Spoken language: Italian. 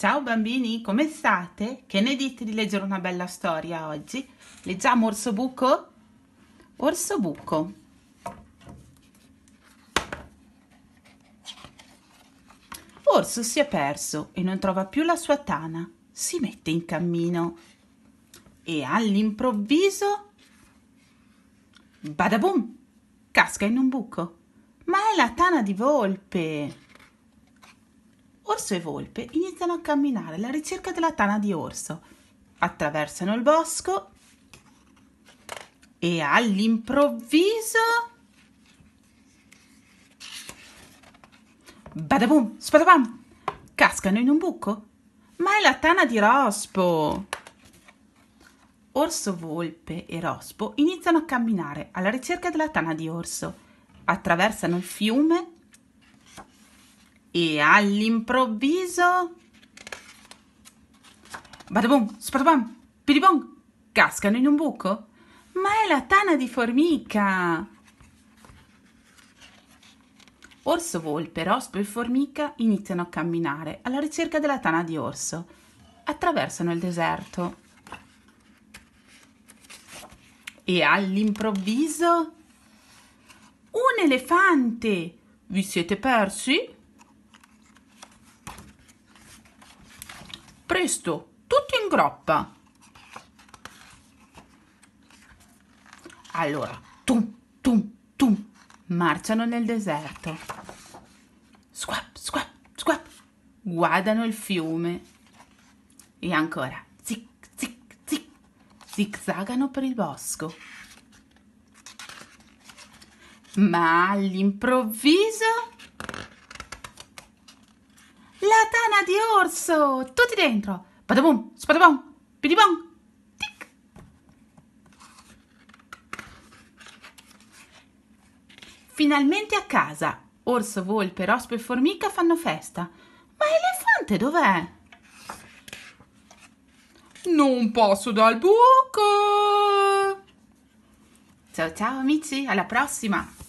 Ciao bambini, come state? Che ne dite di leggere una bella storia oggi? Leggiamo Orso Buco? Orso Buco. Orso si è perso e non trova più la sua tana. Si mette in cammino e all'improvviso Bada badabum! Casca in un buco. Ma è la tana di volpe! Orso e volpe iniziano a camminare alla ricerca della tana di orso. Attraversano il bosco e all'improvviso... Badabum, spadabam! Cascano in un buco. Ma è la tana di Rospo! Orso, volpe e Rospo iniziano a camminare alla ricerca della tana di orso. Attraversano il fiume e all'improvviso... Badabum, spadabam, pidibong, cascano in un buco? Ma è la tana di formica! Orso, volpe, rospo e formica iniziano a camminare alla ricerca della tana di orso. Attraversano il deserto. E all'improvviso... Un elefante! Vi siete persi? presto, tutti in groppa. Allora, tum, tum, tum, marciano nel deserto. Squap, squap, squap, guardano il fiume. E ancora, zic, zic, zic, zigzagano per il bosco. Ma all'improvviso di orso! Tutti dentro! Padabum, spadabum, pidibum, tic! Finalmente a casa. Orso, volpe, rospo e formica fanno festa. Ma elefante dov'è? Non posso dal buco! Ciao ciao amici, alla prossima!